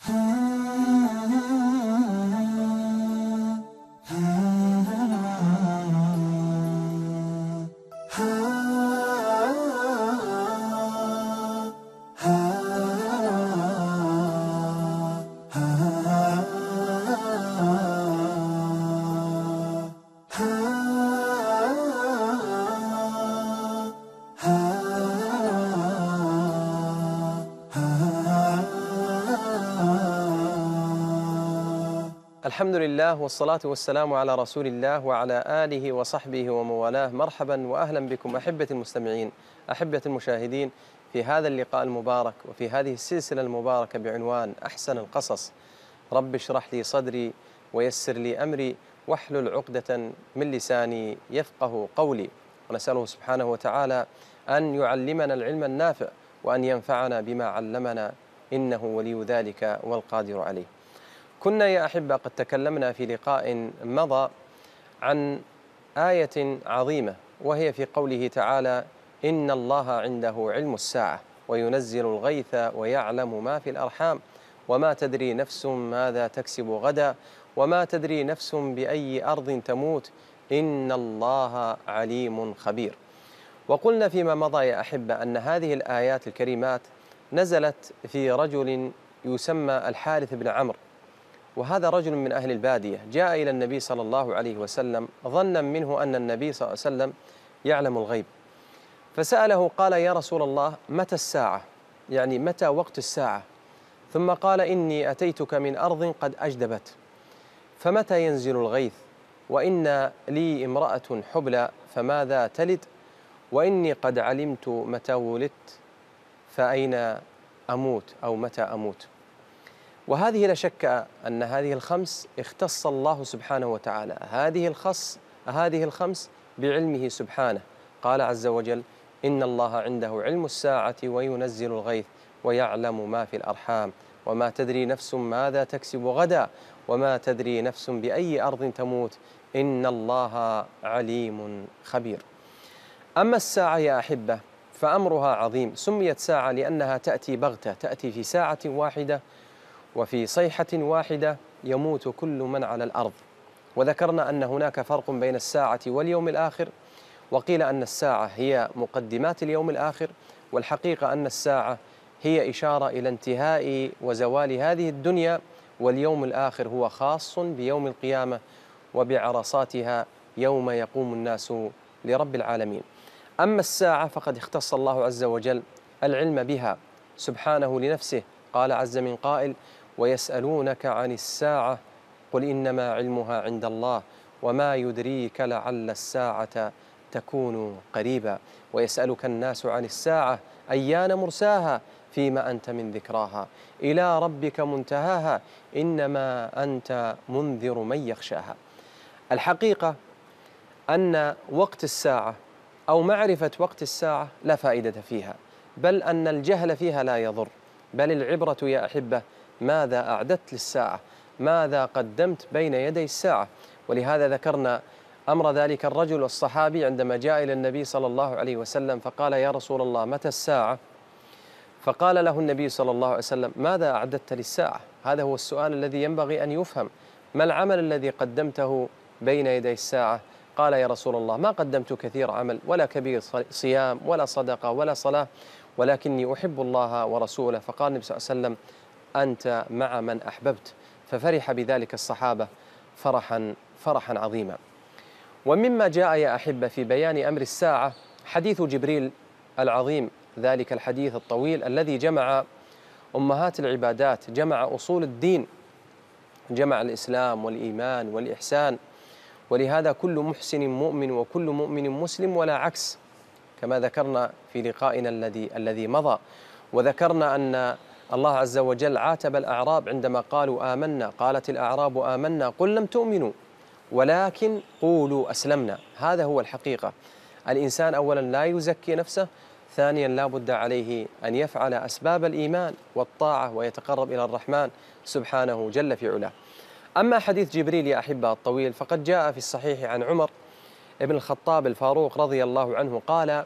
Huh? الحمد لله والصلاة والسلام على رسول الله وعلى آله وصحبه وموالاه مرحبا وأهلا بكم أحبة المستمعين أحبة المشاهدين في هذا اللقاء المبارك وفي هذه السلسلة المباركة بعنوان أحسن القصص رب اشرح لي صدري ويسر لي أمري واحلل عقدة من لساني يفقه قولي ونسأله سبحانه وتعالى أن يعلمنا العلم النافع وأن ينفعنا بما علمنا إنه ولي ذلك والقادر عليه كنا يا أحبة قد تكلمنا في لقاء مضى عن آية عظيمة وهي في قوله تعالى إن الله عنده علم الساعة وينزل الغيث ويعلم ما في الأرحام وما تدري نفس ماذا تكسب غدا وما تدري نفس بأي أرض تموت إن الله عليم خبير وقلنا فيما مضى يا أحبة أن هذه الآيات الكريمات نزلت في رجل يسمى الحارث بن عمرو وهذا رجل من أهل البادية جاء إلى النبي صلى الله عليه وسلم ظنا منه أن النبي صلى الله عليه وسلم يعلم الغيب فسأله قال يا رسول الله متى الساعة يعني متى وقت الساعة ثم قال إني أتيتك من أرض قد أجدبت فمتى ينزل الغيث وإن لي امرأة حبلى فماذا تلد وإني قد علمت متى ولدت فأين أموت أو متى أموت وهذه لا شك أن هذه الخمس اختص الله سبحانه وتعالى هذه الخص هذه الخمس بعلمه سبحانه قال عز وجل إن الله عنده علم الساعة وينزل الغيث ويعلم ما في الأرحام وما تدري نفس ماذا تكسب غدا وما تدري نفس بأي أرض تموت إن الله عليم خبير أما الساعة يا أحبة فأمرها عظيم سميت ساعة لأنها تأتي بغتة تأتي في ساعة واحدة وفي صيحة واحدة يموت كل من على الأرض وذكرنا أن هناك فرق بين الساعة واليوم الآخر وقيل أن الساعة هي مقدمات اليوم الآخر والحقيقة أن الساعة هي إشارة إلى انتهاء وزوال هذه الدنيا واليوم الآخر هو خاص بيوم القيامة وبعرصاتها يوم يقوم الناس لرب العالمين أما الساعة فقد اختص الله عز وجل العلم بها سبحانه لنفسه قال عز من قائل ويسألونك عن الساعة قل إنما علمها عند الله وما يدريك لعل الساعة تكون قريبا ويسألك الناس عن الساعة أيان مرساها فيما أنت من ذكراها إلى ربك منتهاها إنما أنت منذر من يخشاها الحقيقة أن وقت الساعة أو معرفة وقت الساعة لا فائدة فيها بل أن الجهل فيها لا يضر بل العبرة يا أحبة ماذا أعددت للساعة ماذا قدمت بين يدي الساعة ولهذا ذكرنا أمر ذلك الرجل الصحابي عندما جاء إلى النبي صلى الله عليه وسلم فقال يا رسول الله متى الساعة فقال له النبي صلى الله عليه وسلم ماذا أعددت للساعة هذا هو السؤال الذي ينبغي أن يفهم ما العمل الذي قدمته بين يدي الساعة قال يا رسول الله ما قدمت كثير عمل ولا كبير صيام ولا صدقة ولا صلاة ولكني أحب الله ورسوله فقال النبي صلى الله عليه وسلم أنت مع من أحببت ففرح بذلك الصحابة فرحا فرحا عظيما ومما جاء يا أحبة في بيان أمر الساعة حديث جبريل العظيم ذلك الحديث الطويل الذي جمع أمهات العبادات جمع أصول الدين جمع الإسلام والإيمان والإحسان ولهذا كل محسن مؤمن وكل مؤمن مسلم ولا عكس كما ذكرنا في لقائنا الذي الذي مضى وذكرنا أن الله عز وجل عاتب الأعراب عندما قالوا آمنا قالت الأعراب آمنا قل لم تؤمنوا ولكن قولوا أسلمنا هذا هو الحقيقة الإنسان أولا لا يزكي نفسه ثانيا لا بد عليه أن يفعل أسباب الإيمان والطاعة ويتقرب إلى الرحمن سبحانه جل في علاه أما حديث جبريل يا أحبة الطويل فقد جاء في الصحيح عن عمر ابن الخطاب الفاروق رضي الله عنه قال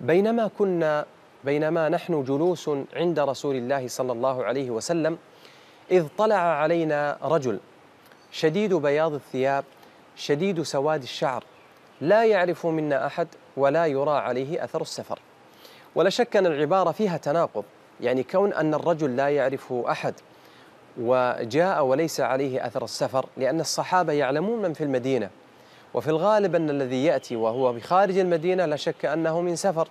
بينما كنا بينما نحن جلوس عند رسول الله صلى الله عليه وسلم إذ طلع علينا رجل شديد بياض الثياب شديد سواد الشعر لا يعرف منا أحد ولا يرى عليه أثر السفر ولا شك أن العبارة فيها تناقض يعني كون أن الرجل لا يعرفه أحد وجاء وليس عليه أثر السفر لأن الصحابة يعلمون من في المدينة وفي الغالب أن الذي يأتي وهو بخارج المدينة لا شك أنه من سفر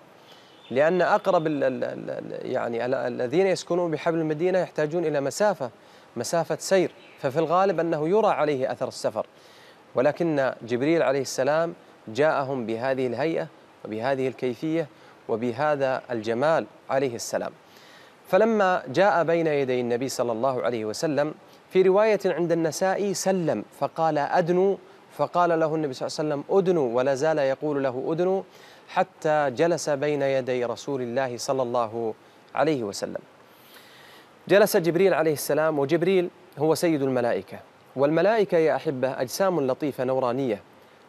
لأن أقرب الـ الـ يعني الذين يسكنون بحبل المدينة يحتاجون إلى مسافة مسافة سير ففي الغالب أنه يرى عليه أثر السفر ولكن جبريل عليه السلام جاءهم بهذه الهيئة وبهذه الكيفية وبهذا الجمال عليه السلام فلما جاء بين يدي النبي صلى الله عليه وسلم في رواية عند النسائي سلم فقال أدنو فقال له النبي صلى الله عليه وسلم أدنو ولا زال يقول له أدنو حتى جلس بين يدي رسول الله صلى الله عليه وسلم جلس جبريل عليه السلام وجبريل هو سيد الملائكة والملائكة يا أحبة أجسام لطيفة نورانية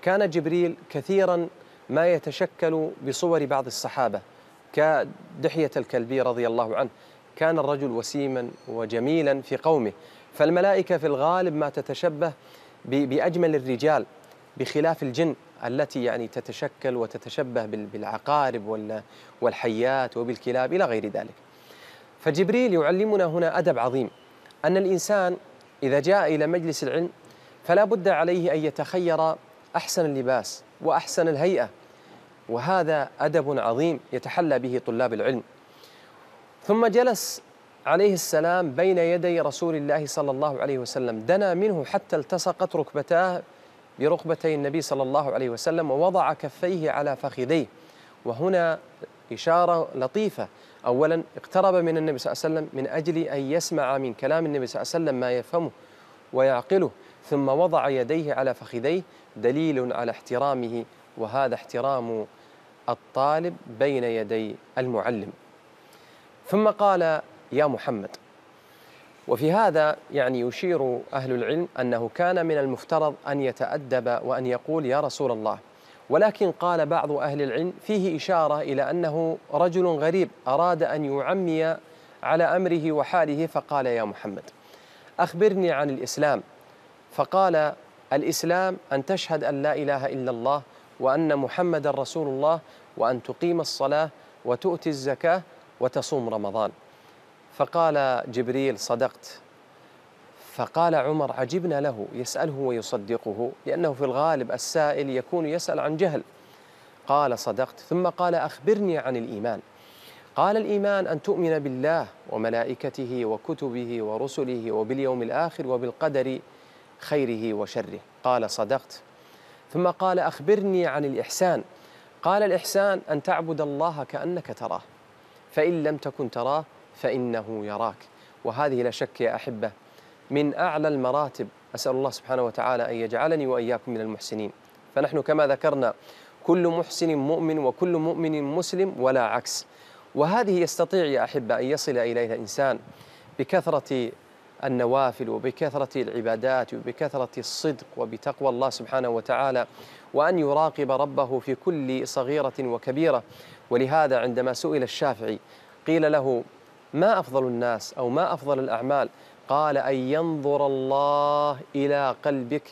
كان جبريل كثيرا ما يتشكل بصور بعض الصحابة كدحية الكلبي رضي الله عنه كان الرجل وسيما وجميلا في قومه فالملائكة في الغالب ما تتشبه بأجمل الرجال بخلاف الجن التي يعني تتشكل وتتشبه بالعقارب والحيات وبالكلاب إلى غير ذلك فجبريل يعلمنا هنا أدب عظيم أن الإنسان إذا جاء إلى مجلس العلم فلا بد عليه أن يتخير أحسن اللباس وأحسن الهيئة وهذا أدب عظيم يتحلى به طلاب العلم ثم جلس عليه السلام بين يدي رسول الله صلى الله عليه وسلم دنا منه حتى التصقت ركبتاه بركبتي النبي صلى الله عليه وسلم ووضع كفيه على فخذيه وهنا إشارة لطيفة أولا اقترب من النبي صلى الله عليه وسلم من أجل أن يسمع من كلام النبي صلى الله عليه وسلم ما يفهمه ويعقله ثم وضع يديه على فخذيه دليل على احترامه وهذا احترام الطالب بين يدي المعلم ثم قال يا محمد وفي هذا يعني يشير أهل العلم أنه كان من المفترض أن يتأدب وأن يقول يا رسول الله ولكن قال بعض أهل العلم فيه إشارة إلى أنه رجل غريب أراد أن يعمي على أمره وحاله فقال يا محمد أخبرني عن الإسلام فقال الإسلام أن تشهد أن لا إله إلا الله وأن محمد رسول الله وأن تقيم الصلاة وتؤتي الزكاة وتصوم رمضان فقال جبريل صدقت فقال عمر عجبنا له يسأله ويصدقه لأنه في الغالب السائل يكون يسأل عن جهل قال صدقت ثم قال أخبرني عن الإيمان قال الإيمان أن تؤمن بالله وملائكته وكتبه ورسله وباليوم الآخر وبالقدر خيره وشره قال صدقت ثم قال أخبرني عن الإحسان قال الإحسان أن تعبد الله كأنك تراه فإن لم تكن تراه فإنه يراك وهذه لا شك يا أحبة من أعلى المراتب أسأل الله سبحانه وتعالى أن يجعلني وإياكم من المحسنين فنحن كما ذكرنا كل محسن مؤمن وكل مؤمن مسلم ولا عكس وهذه يستطيع يا أحبة أن يصل إليها الإنسان بكثرة النوافل وبكثرة العبادات وبكثرة الصدق وبتقوى الله سبحانه وتعالى وأن يراقب ربه في كل صغيرة وكبيرة ولهذا عندما سئل الشافعي قيل له ما أفضل الناس أو ما أفضل الأعمال قال أن ينظر الله إلى قلبك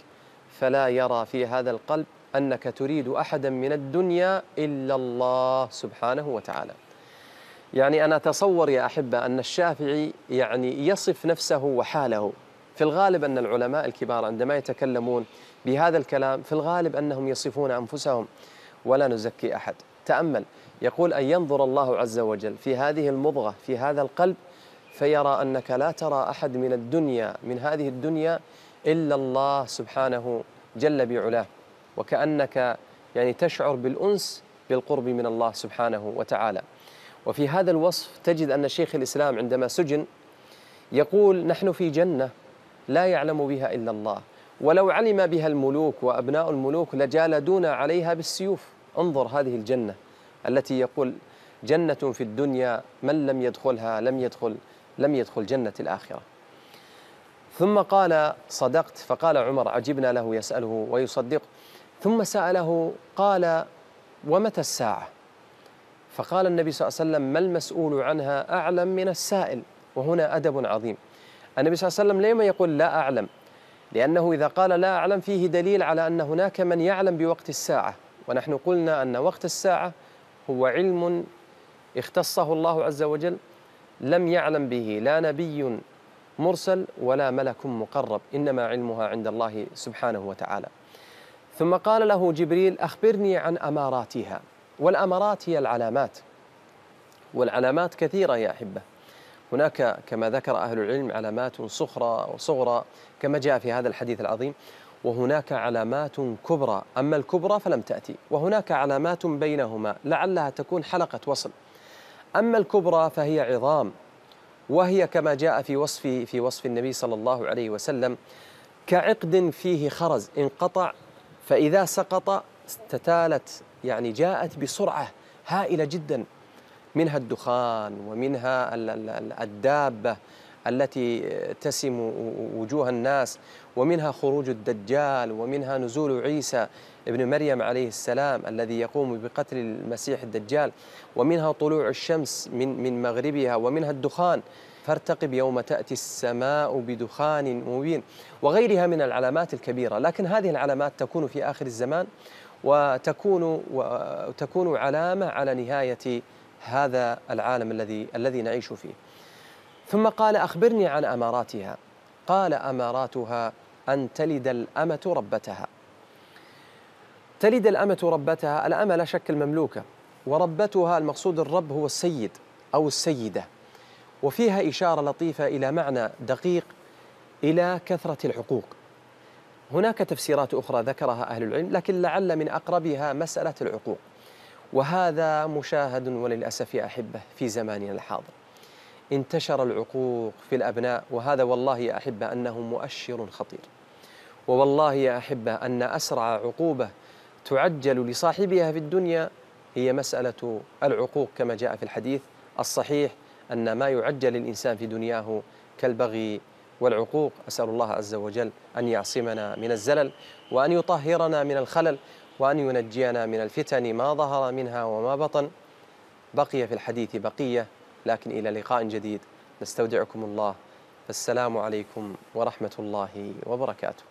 فلا يرى في هذا القلب أنك تريد أحدا من الدنيا إلا الله سبحانه وتعالى يعني أنا أتصور يا أحبة أن الشافعي يعني يصف نفسه وحاله في الغالب أن العلماء الكبار عندما يتكلمون بهذا الكلام في الغالب أنهم يصفون أنفسهم ولا نزكي أحد تأمل يقول أن ينظر الله عز وجل في هذه المضغة في هذا القلب فيرى أنك لا ترى أحد من الدنيا من هذه الدنيا إلا الله سبحانه جل بعلاه وكأنك يعني تشعر بالأنس بالقرب من الله سبحانه وتعالى وفي هذا الوصف تجد أن شيخ الإسلام عندما سجن يقول نحن في جنة لا يعلم بها إلا الله ولو علم بها الملوك وأبناء الملوك لجالدونا عليها بالسيوف انظر هذه الجنة التي يقول جنة في الدنيا من لم يدخلها لم يدخل لم يدخل جنة الآخرة ثم قال صدقت فقال عمر عجبنا له يسأله ويصدق ثم سأله قال ومتى الساعة فقال النبي صلى الله عليه وسلم ما المسؤول عنها أعلم من السائل وهنا أدب عظيم النبي صلى الله عليه وسلم لما يقول لا أعلم لأنه إذا قال لا أعلم فيه دليل على أن هناك من يعلم بوقت الساعة ونحن قلنا أن وقت الساعة هو علم اختصه الله عز وجل لم يعلم به لا نبي مرسل ولا ملك مقرب إنما علمها عند الله سبحانه وتعالى ثم قال له جبريل أخبرني عن أماراتها والأمارات هي العلامات والعلامات كثيرة يا أحبة هناك كما ذكر أهل العلم علامات صخرة وصغرى كما جاء في هذا الحديث العظيم وهناك علامات كبرى أما الكبرى فلم تأتي وهناك علامات بينهما لعلها تكون حلقة وصل أما الكبرى فهي عظام وهي كما جاء في وصف في وصف النبي صلى الله عليه وسلم كعقد فيه خرز انقطع فإذا سقط استتالت يعني جاءت بسرعة هائلة جدا منها الدخان ومنها الدابة التي تسم وجوه الناس ومنها خروج الدجال ومنها نزول عيسى ابن مريم عليه السلام الذي يقوم بقتل المسيح الدجال ومنها طلوع الشمس من من مغربها ومنها الدخان فارتقب يوم تأتي السماء بدخان مبين وغيرها من العلامات الكبيرة لكن هذه العلامات تكون في آخر الزمان وتكون وتكون علامة على نهاية هذا العالم الذي الذي نعيش فيه ثم قال أخبرني عن أماراتها قال أماراتها أن تلد الأمة ربتها تلد الأمة ربتها الأمة لا شك المملوكة وربتها المقصود الرب هو السيد أو السيدة وفيها إشارة لطيفة إلى معنى دقيق إلى كثرة العقوق هناك تفسيرات أخرى ذكرها أهل العلم لكن لعل من أقربها مسألة العقوق وهذا مشاهد وللأسف يا أحبة في زماننا الحاضر انتشر العقوق في الأبناء وهذا والله يا أحبة أنه مؤشر خطير ووالله يا أحبة أن أسرع عقوبة تعجل لصاحبها في الدنيا هي مسألة العقوق كما جاء في الحديث الصحيح أن ما يعجل الإنسان في دنياه كالبغي والعقوق أسأل الله عز وجل أن يعصمنا من الزلل وأن يطهرنا من الخلل وأن ينجينا من الفتن ما ظهر منها وما بطن بقي في الحديث بقية لكن إلى لقاء جديد نستودعكم الله السلام عليكم ورحمة الله وبركاته